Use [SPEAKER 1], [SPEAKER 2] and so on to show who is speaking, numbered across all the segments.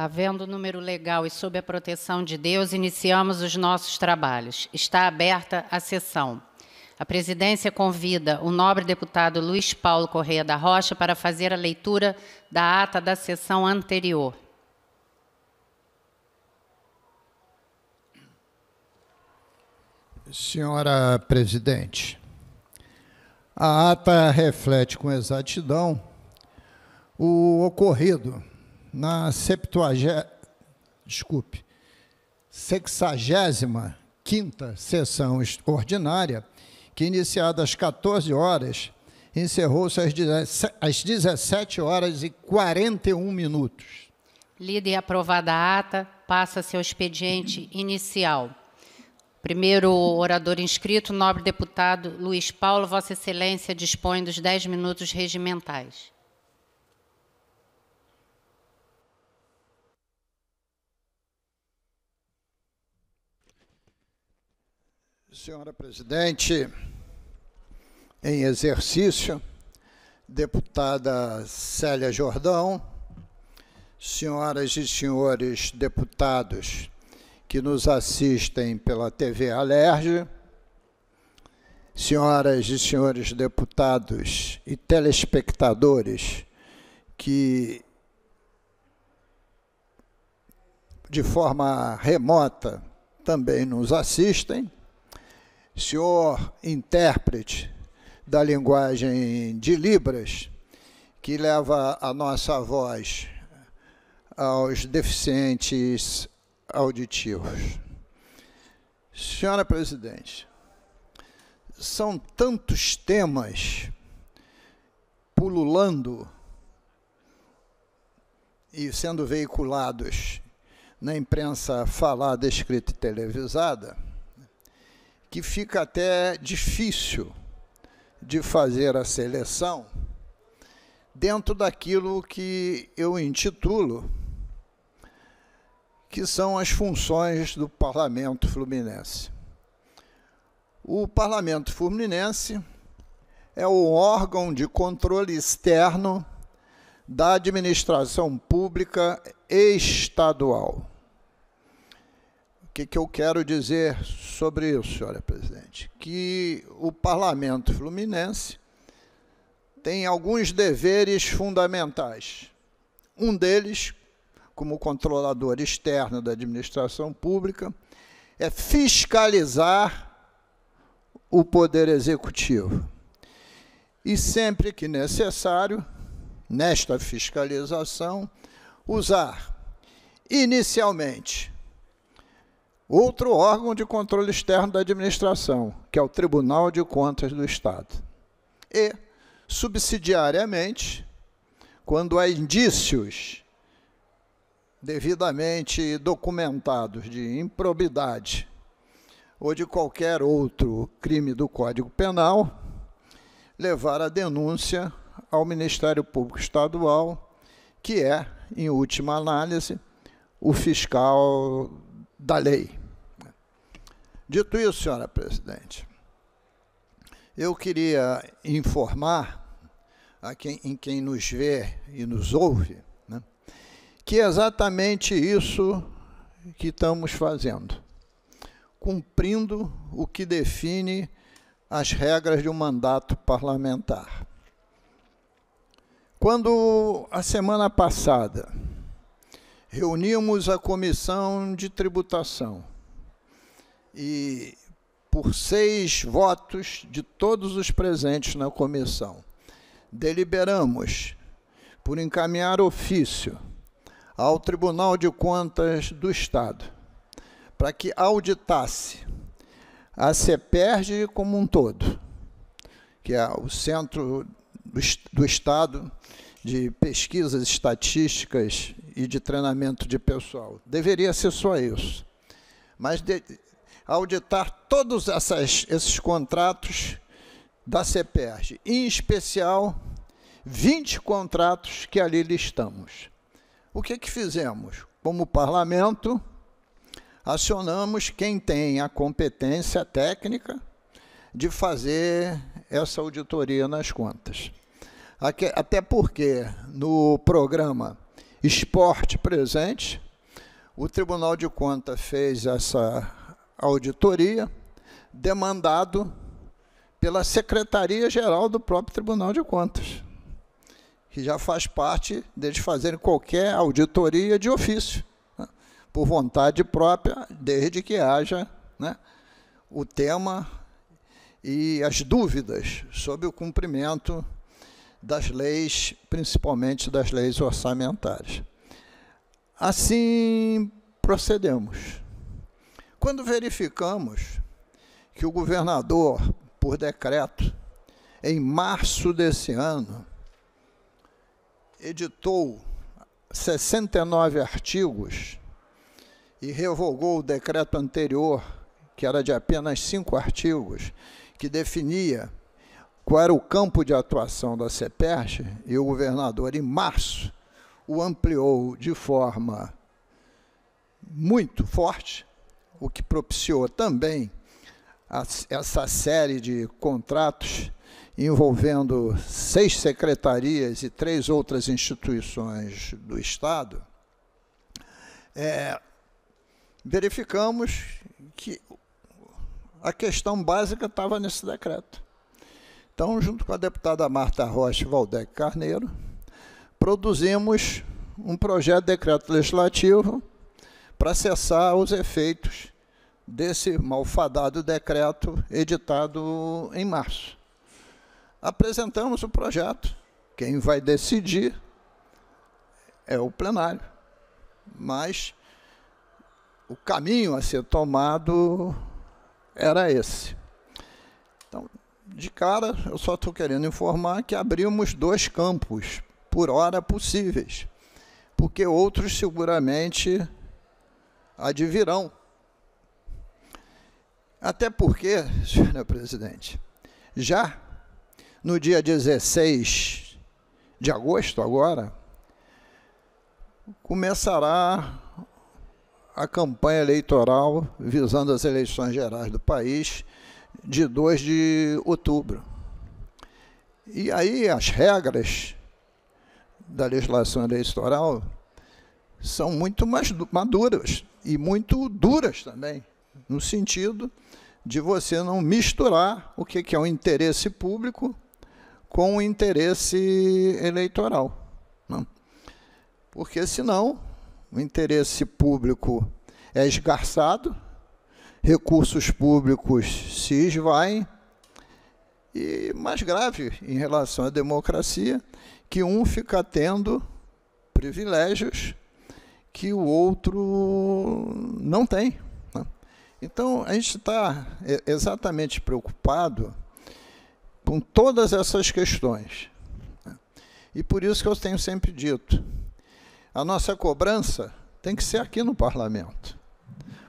[SPEAKER 1] Havendo número legal e sob a proteção de Deus, iniciamos os nossos trabalhos. Está aberta a sessão. A presidência convida o nobre deputado Luiz Paulo Correia da Rocha para fazer a leitura da ata da sessão anterior.
[SPEAKER 2] Senhora presidente, a ata reflete com exatidão o ocorrido na 70 desculpe, 65ª sessão ordinária, que iniciada às 14 horas, encerrou-se às 17 horas e 41 minutos.
[SPEAKER 1] Lida e aprovada a ata, passa-se ao expediente inicial. Primeiro orador inscrito, nobre deputado Luiz Paulo, Vossa Excelência dispõe dos 10 minutos regimentais.
[SPEAKER 2] Senhora presidente, em exercício, deputada Célia Jordão, senhoras e senhores deputados que nos assistem pela TV Alerj, senhoras e senhores deputados e telespectadores que, de forma remota, também nos assistem, senhor intérprete da linguagem de Libras, que leva a nossa voz aos deficientes auditivos. Senhora presidente, são tantos temas pululando e sendo veiculados na imprensa falada, escrita e televisada que fica até difícil de fazer a seleção dentro daquilo que eu intitulo que são as funções do Parlamento Fluminense. O Parlamento Fluminense é o órgão de controle externo da administração pública estadual que, que eu quero dizer sobre isso, senhora presidente? Que o parlamento fluminense tem alguns deveres fundamentais. Um deles, como controlador externo da administração pública, é fiscalizar o poder executivo. E sempre que necessário, nesta fiscalização, usar inicialmente outro órgão de controle externo da administração, que é o Tribunal de Contas do Estado. E, subsidiariamente, quando há indícios devidamente documentados de improbidade ou de qualquer outro crime do Código Penal, levar a denúncia ao Ministério Público Estadual, que é, em última análise, o fiscal da lei. Dito isso, senhora presidente, eu queria informar a quem, em quem nos vê e nos ouve né, que é exatamente isso que estamos fazendo, cumprindo o que define as regras de um mandato parlamentar. Quando a semana passada reunimos a comissão de tributação, e por seis votos de todos os presentes na comissão, deliberamos por encaminhar ofício ao Tribunal de Contas do Estado para que auditasse a CEPERG como um todo, que é o Centro do Estado de Pesquisas Estatísticas e de Treinamento de Pessoal. Deveria ser só isso. Mas de, auditar todos essas, esses contratos da CEPERG, em especial 20 contratos que ali listamos. O que, que fizemos? Como parlamento, acionamos quem tem a competência técnica de fazer essa auditoria nas contas. Até porque no programa Esporte Presente, o Tribunal de Contas fez essa auditoria, demandado pela Secretaria-Geral do próprio Tribunal de Contas, que já faz parte deles fazerem qualquer auditoria de ofício, né, por vontade própria, desde que haja né, o tema e as dúvidas sobre o cumprimento das leis, principalmente das leis orçamentárias. Assim procedemos. Quando verificamos que o governador, por decreto, em março desse ano, editou 69 artigos e revogou o decreto anterior, que era de apenas cinco artigos, que definia qual era o campo de atuação da CEPERS, e o governador, em março, o ampliou de forma muito forte o que propiciou também a, essa série de contratos envolvendo seis secretarias e três outras instituições do Estado, é, verificamos que a questão básica estava nesse decreto. Então, junto com a deputada Marta Rocha e Valdec Carneiro, produzimos um projeto de decreto legislativo para cessar os efeitos desse malfadado decreto editado em março. Apresentamos o projeto. Quem vai decidir é o plenário. Mas o caminho a ser tomado era esse. Então, de cara, eu só estou querendo informar que abrimos dois campos, por hora possíveis, porque outros seguramente advirão. Até porque, senhor presidente, já no dia 16 de agosto, agora, começará a campanha eleitoral visando as eleições gerais do país de 2 de outubro. E aí as regras da legislação eleitoral são muito mais maduras, e muito duras também, no sentido de você não misturar o que é o interesse público com o interesse eleitoral. Não. Porque, senão, o interesse público é esgarçado, recursos públicos se esvaem, e mais grave em relação à democracia, que um fica tendo privilégios que o outro não tem. Né? Então, a gente está exatamente preocupado com todas essas questões. Né? E por isso que eu tenho sempre dito: a nossa cobrança tem que ser aqui no parlamento.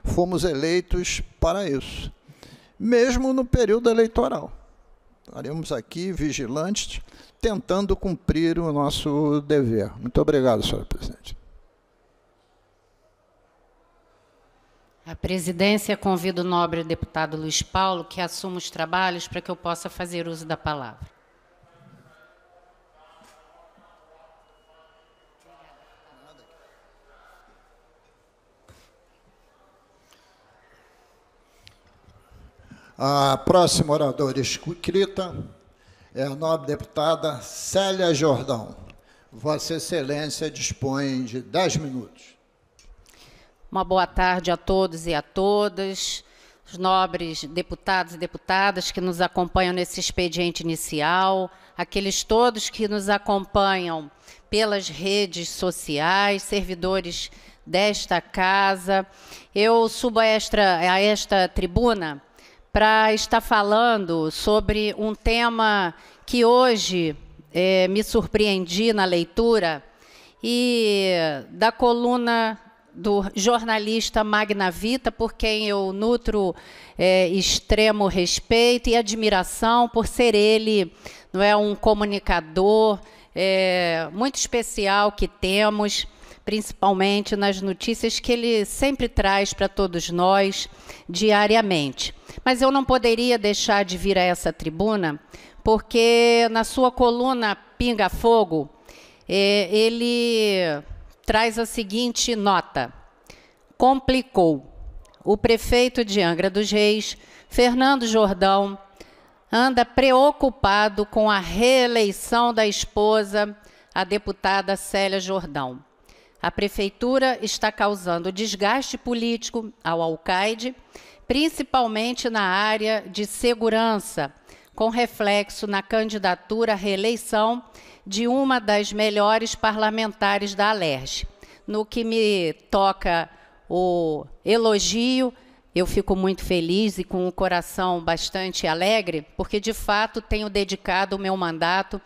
[SPEAKER 2] Fomos eleitos para isso, mesmo no período eleitoral. Estaremos aqui vigilantes, tentando cumprir o nosso dever. Muito obrigado, senhora presidente.
[SPEAKER 1] A presidência convida o nobre deputado Luiz Paulo que assuma os trabalhos para que eu possa fazer uso da palavra.
[SPEAKER 2] A próxima oradora escrita é a nobre deputada Célia Jordão. Vossa Excelência dispõe de 10 minutos.
[SPEAKER 1] Uma boa tarde a todos e a todas, os nobres deputados e deputadas que nos acompanham nesse expediente inicial, aqueles todos que nos acompanham pelas redes sociais, servidores desta casa. Eu subo a esta, a esta tribuna para estar falando sobre um tema que hoje eh, me surpreendi na leitura e da coluna do jornalista Magna Vita, por quem eu nutro é, extremo respeito e admiração por ser ele, não é um comunicador é, muito especial que temos, principalmente nas notícias que ele sempre traz para todos nós diariamente. Mas eu não poderia deixar de vir a essa tribuna, porque na sua coluna Pinga Fogo é, ele traz a seguinte nota: complicou. O prefeito de Angra dos Reis, Fernando Jordão, anda preocupado com a reeleição da esposa, a deputada Célia Jordão. A prefeitura está causando desgaste político ao Alcaide, principalmente na área de segurança, com reflexo na candidatura à reeleição de uma das melhores parlamentares da Alerj. No que me toca o elogio, eu fico muito feliz e com o coração bastante alegre, porque de fato tenho dedicado o meu mandato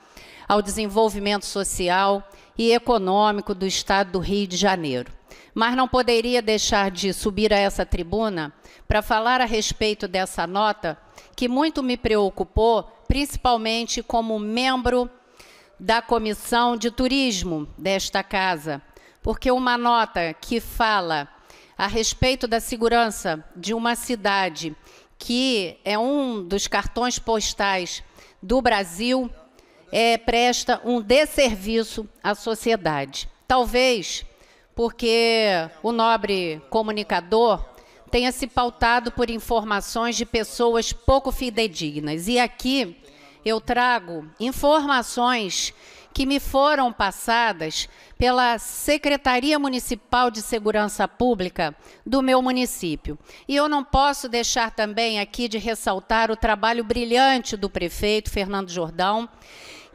[SPEAKER 1] ao desenvolvimento social e econômico do estado do Rio de Janeiro. Mas não poderia deixar de subir a essa tribuna para falar a respeito dessa nota que muito me preocupou, principalmente como membro da comissão de turismo desta casa, porque uma nota que fala a respeito da segurança de uma cidade que é um dos cartões postais do Brasil, é, presta um desserviço à sociedade. Talvez porque o nobre comunicador tenha se pautado por informações de pessoas pouco fidedignas. E aqui eu trago informações que me foram passadas pela Secretaria Municipal de Segurança Pública do meu município. E eu não posso deixar também aqui de ressaltar o trabalho brilhante do prefeito Fernando Jordão,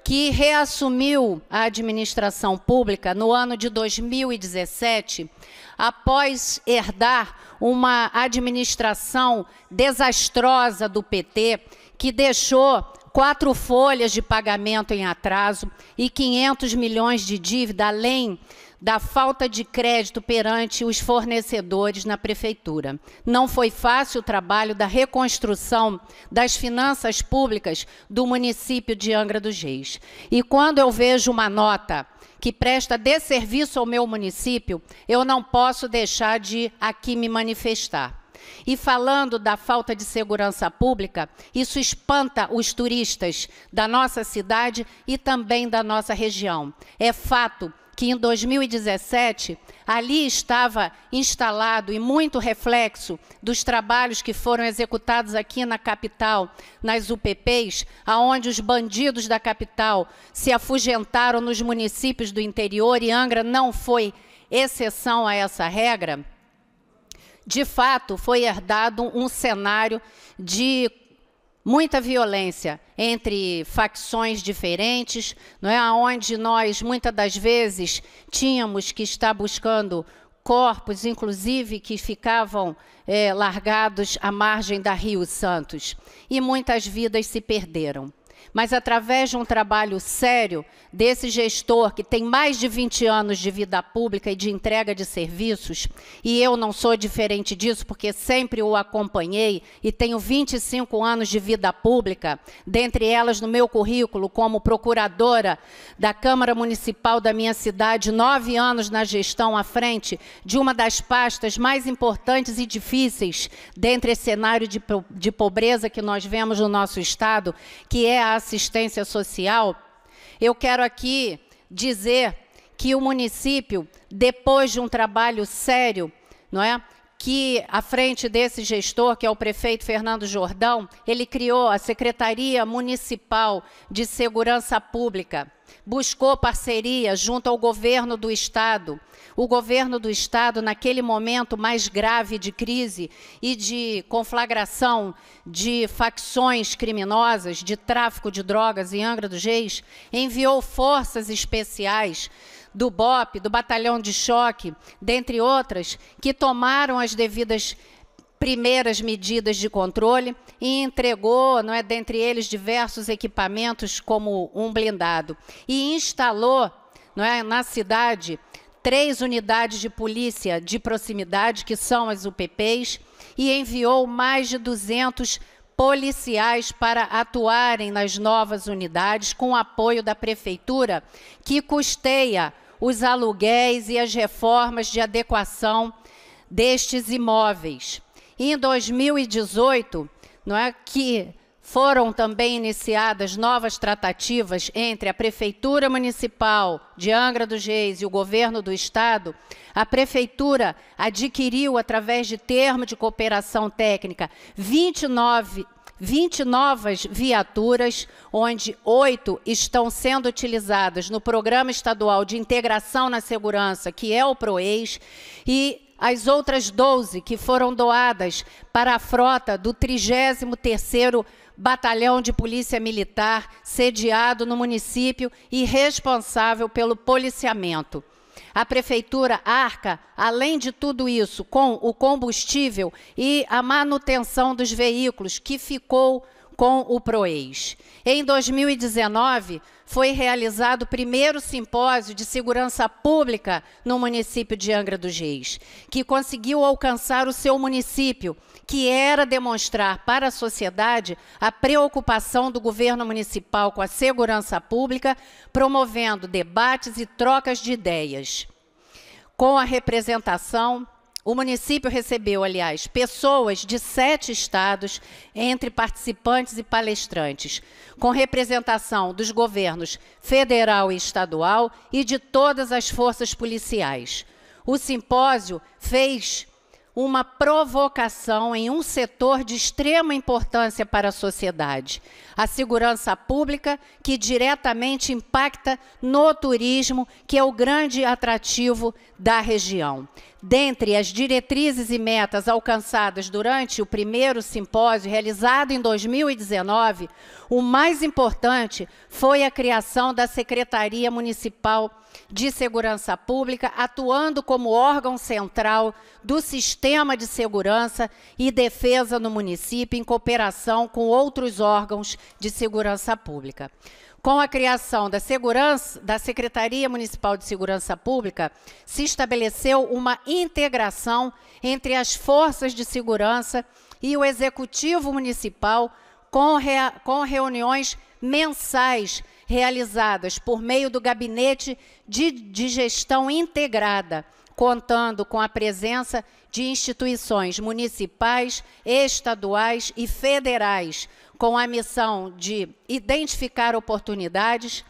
[SPEAKER 1] que reassumiu a administração pública no ano de 2017, após herdar uma administração desastrosa do PT, que deixou quatro folhas de pagamento em atraso e 500 milhões de dívida, além da falta de crédito perante os fornecedores na prefeitura. Não foi fácil o trabalho da reconstrução das finanças públicas do município de Angra dos Reis. E quando eu vejo uma nota que presta desserviço ao meu município, eu não posso deixar de aqui me manifestar. E falando da falta de segurança pública, isso espanta os turistas da nossa cidade e também da nossa região. É fato que em 2017 ali estava instalado e muito reflexo dos trabalhos que foram executados aqui na capital, nas UPPs, aonde os bandidos da capital se afugentaram nos municípios do interior e Angra não foi exceção a essa regra. De fato, foi herdado um cenário de muita violência entre facções diferentes, não é aonde nós muitas das vezes tínhamos que estar buscando corpos, inclusive que ficavam é, largados à margem da Rio Santos, e muitas vidas se perderam mas através de um trabalho sério desse gestor que tem mais de 20 anos de vida pública e de entrega de serviços, e eu não sou diferente disso porque sempre o acompanhei e tenho 25 anos de vida pública, dentre elas no meu currículo como procuradora da Câmara Municipal da minha cidade, nove anos na gestão à frente de uma das pastas mais importantes e difíceis dentre esse cenário de, de pobreza que nós vemos no nosso estado, que é a assistência social, eu quero aqui dizer que o município, depois de um trabalho sério, não é? que à frente desse gestor, que é o prefeito Fernando Jordão, ele criou a Secretaria Municipal de Segurança Pública, buscou parceria junto ao governo do estado. O governo do estado, naquele momento mais grave de crise e de conflagração de facções criminosas, de tráfico de drogas em Angra dos Reis, enviou forças especiais do BOP, do Batalhão de Choque, dentre outras, que tomaram as devidas primeiras medidas de controle e entregou, não é, dentre eles diversos equipamentos como um blindado e instalou, não é, na cidade três unidades de polícia de proximidade que são as UPPs e enviou mais de 200 policiais para atuarem nas novas unidades com apoio da prefeitura, que custeia os aluguéis e as reformas de adequação destes imóveis. E em 2018, não é que foram também iniciadas novas tratativas entre a Prefeitura Municipal de Angra dos Reis e o Governo do Estado. A Prefeitura adquiriu, através de termo de cooperação técnica, 29 20 novas viaturas, onde oito estão sendo utilizadas no Programa Estadual de Integração na Segurança, que é o Proeis, e as outras 12 que foram doadas para a frota do 33º Batalhão de Polícia Militar, sediado no município e responsável pelo policiamento. A prefeitura arca, além de tudo isso, com o combustível e a manutenção dos veículos, que ficou com o Proeis. Em 2019, foi realizado o primeiro simpósio de segurança pública no município de Angra dos Reis, que conseguiu alcançar o seu município, que era demonstrar para a sociedade a preocupação do governo municipal com a segurança pública, promovendo debates e trocas de ideias. Com a representação o município recebeu, aliás, pessoas de sete estados, entre participantes e palestrantes, com representação dos governos federal e estadual e de todas as forças policiais. O simpósio fez uma provocação em um setor de extrema importância para a sociedade, a segurança pública, que diretamente impacta no turismo, que é o grande atrativo da região. Dentre as diretrizes e metas alcançadas durante o primeiro simpósio realizado em 2019, o mais importante foi a criação da Secretaria Municipal de Segurança Pública, atuando como órgão central do sistema de segurança e defesa no município, em cooperação com outros órgãos de segurança pública. Com a criação da, da Secretaria Municipal de Segurança Pública, se estabeleceu uma integração entre as forças de segurança e o Executivo Municipal com, rea, com reuniões mensais realizadas por meio do Gabinete de, de Gestão Integrada, contando com a presença de instituições municipais, estaduais e federais, com a missão de identificar oportunidades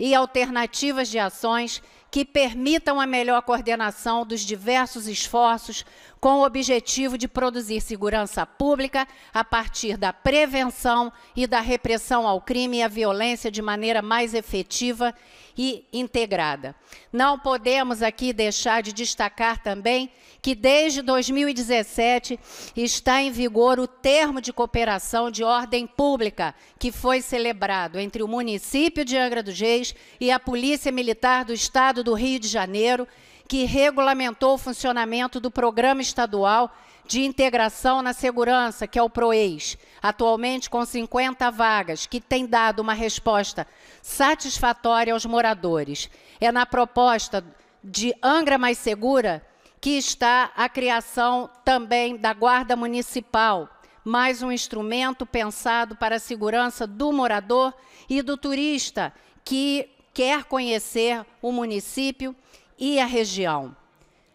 [SPEAKER 1] e alternativas de ações que permitam a melhor coordenação dos diversos esforços com o objetivo de produzir segurança pública a partir da prevenção e da repressão ao crime e à violência de maneira mais efetiva e integrada. Não podemos aqui deixar de destacar também que desde 2017 está em vigor o termo de cooperação de ordem pública que foi celebrado entre o município de Angra dos Reis e a Polícia Militar do Estado Estado do Rio de Janeiro, que regulamentou o funcionamento do Programa Estadual de Integração na Segurança, que é o PROEIS, atualmente com 50 vagas, que tem dado uma resposta satisfatória aos moradores. É na proposta de Angra Mais Segura que está a criação também da Guarda Municipal, mais um instrumento pensado para a segurança do morador e do turista, que quer conhecer o município e a região.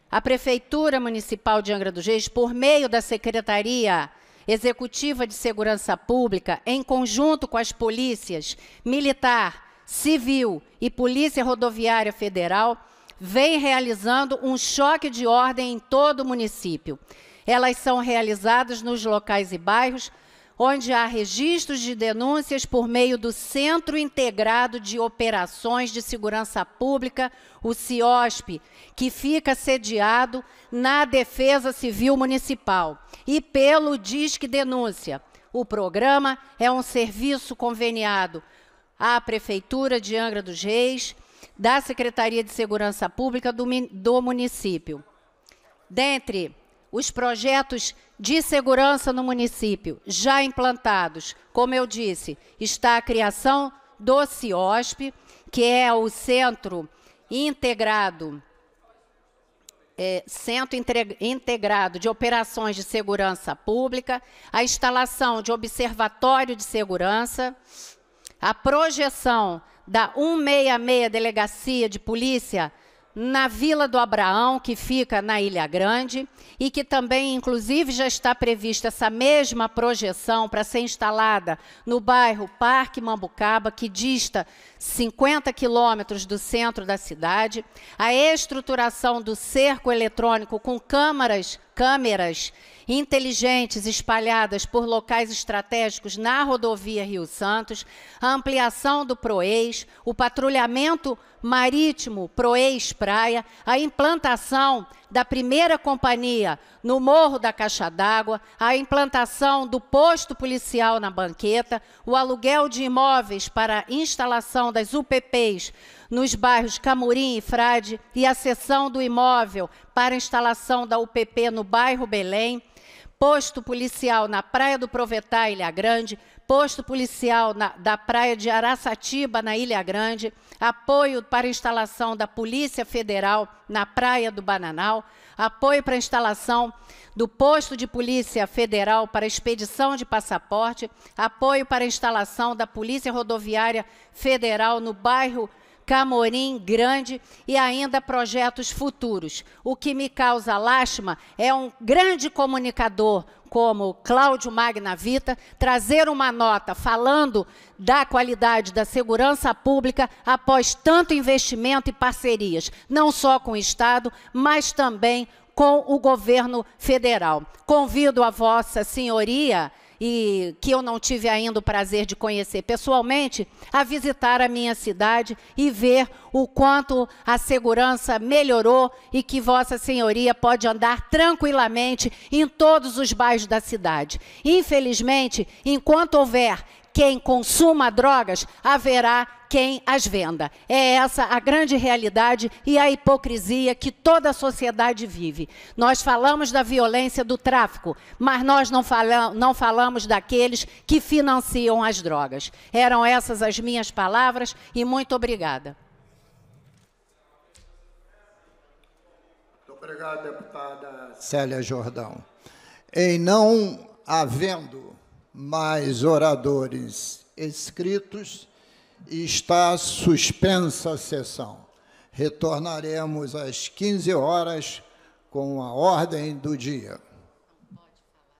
[SPEAKER 1] A Prefeitura Municipal de Angra dos Reis, por meio da Secretaria Executiva de Segurança Pública, em conjunto com as polícias militar, civil e Polícia Rodoviária Federal, vem realizando um choque de ordem em todo o município. Elas são realizadas nos locais e bairros onde há registros de denúncias por meio do Centro Integrado de Operações de Segurança Pública, o CIOSP, que fica sediado na Defesa Civil Municipal, e pelo Disque Denúncia. O programa é um serviço conveniado à Prefeitura de Angra dos Reis, da Secretaria de Segurança Pública do, do município. Dentre os projetos de segurança no município já implantados, como eu disse, está a criação do CIOSP, que é o Centro Integrado é, Centro Integrado de Operações de Segurança Pública, a instalação de observatório de segurança, a projeção da 166 Delegacia de Polícia na Vila do Abraão, que fica na Ilha Grande, e que também, inclusive, já está prevista essa mesma projeção para ser instalada no bairro Parque Mambucaba, que dista 50 quilômetros do centro da cidade, a estruturação do cerco eletrônico com câmaras, câmeras inteligentes espalhadas por locais estratégicos na rodovia Rio Santos, a ampliação do PROEIS, o patrulhamento marítimo Proeis Praia, a implantação da primeira companhia no Morro da Caixa d'Água, a implantação do posto policial na Banqueta, o aluguel de imóveis para instalação das UPPs nos bairros Camurim e Frade e a cessão do imóvel para instalação da UPP no bairro Belém, posto policial na Praia do Provetá, Ilha Grande, posto policial na, da praia de Araçatiba, na Ilha Grande, apoio para instalação da Polícia Federal na Praia do Bananal, apoio para instalação do posto de Polícia Federal para expedição de passaporte, apoio para instalação da Polícia Rodoviária Federal no bairro Camorim Grande e ainda projetos futuros. O que me causa lástima é um grande comunicador como Cláudio Magnavita trazer uma nota falando da qualidade da segurança pública após tanto investimento e parcerias, não só com o Estado, mas também com o governo federal. Convido a Vossa Senhoria e que eu não tive ainda o prazer de conhecer pessoalmente, a visitar a minha cidade e ver o quanto a segurança melhorou e que Vossa Senhoria pode andar tranquilamente em todos os bairros da cidade. Infelizmente, enquanto houver quem consuma drogas, haverá quem as venda. É essa a grande realidade e a hipocrisia que toda a sociedade vive. Nós falamos da violência do tráfico, mas nós não, fala não falamos daqueles que financiam as drogas. Eram essas as minhas palavras e muito obrigada.
[SPEAKER 2] Muito obrigado, deputada Célia Jordão. Em não havendo mais oradores escritos e está suspensa a sessão. Retornaremos às 15 horas com a ordem do dia.